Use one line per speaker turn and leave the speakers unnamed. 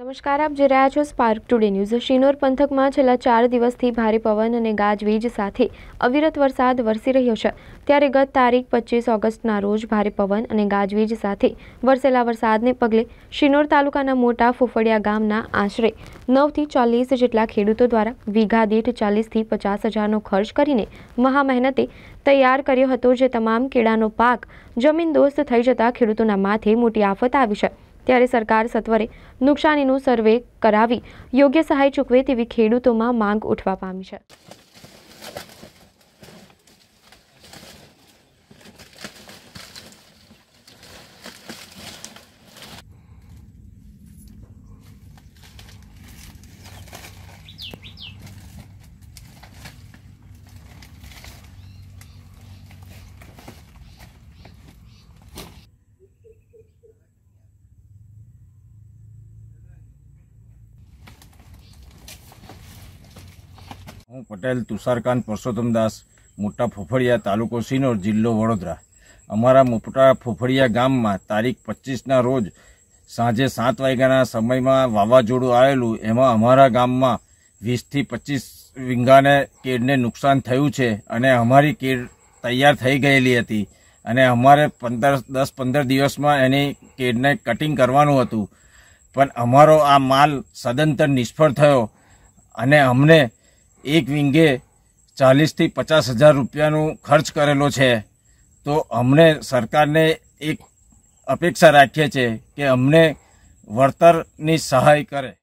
નમસ્કાર આપ જોઈ રહ્યા છો સ્પાર્ક ટુડે ન્યૂઝ શિનોર પંથકમાં છેલ્લા ચાર દિવસથી ભારે પવન અને ગાજવીજ સાથે અવિરત વરસાદ વરસી રહ્યો છે ત્યારે ગત તારીખ પચીસ ઓગસ્ટના રોજ ભારે પવન અને ગાજવીજ સાથે વરસેલા વરસાદને પગલે શિનોર તાલુકાના મોટા ફોફડિયા ગામના આશરે નવથી ચાલીસ જેટલા ખેડૂતો દ્વારા વીઘા દીઠ ચાલીસથી પચાસ હજારનો ખર્ચ કરીને મહા મહેનતે તૈયાર કર્યો હતો જે તમામ કેળાનો પાક જમીન દોસ્ત થઈ જતા ખેડૂતોના માથે મોટી આફત આવી છે ત્યારે સરકાર સત્વરે નુકસાનીનું સર્વે કરાવી યોગ્ય સહાય ચૂકવે તેવી ખેડૂતોમાં માંગ ઉઠવા પામી છે
હું પટેલ તુષારકાંત પરસોત્તમ દાસ મોટા ફોફળિયા તાલુકો સિનોર જિલ્લો વડોદરા અમારા મોટા ફોફળિયા ગામમાં તારીખ પચીસના રોજ સાંજે સાત વાગ્યાના સમયમાં વાવાઝોડું આવેલું એમાં અમારા ગામમાં વીસથી પચીસ વિંગાને કેડને નુકસાન થયું છે અને અમારી કેડ તૈયાર થઈ ગયેલી હતી અને અમારે પંદર દસ પંદર દિવસમાં એની કેડને કટિંગ કરવાનું હતું પણ અમારો આ માલ સદંતર નિષ્ફળ થયો અને અમને એક વિંગે ચાલીસથી પચાસ હજાર રૂપિયાનું ખર્ચ કરેલો છે તો અમને સરકારને એક અપેક્ષા રાખીએ છીએ કે અમને વળતરની સહાય કરે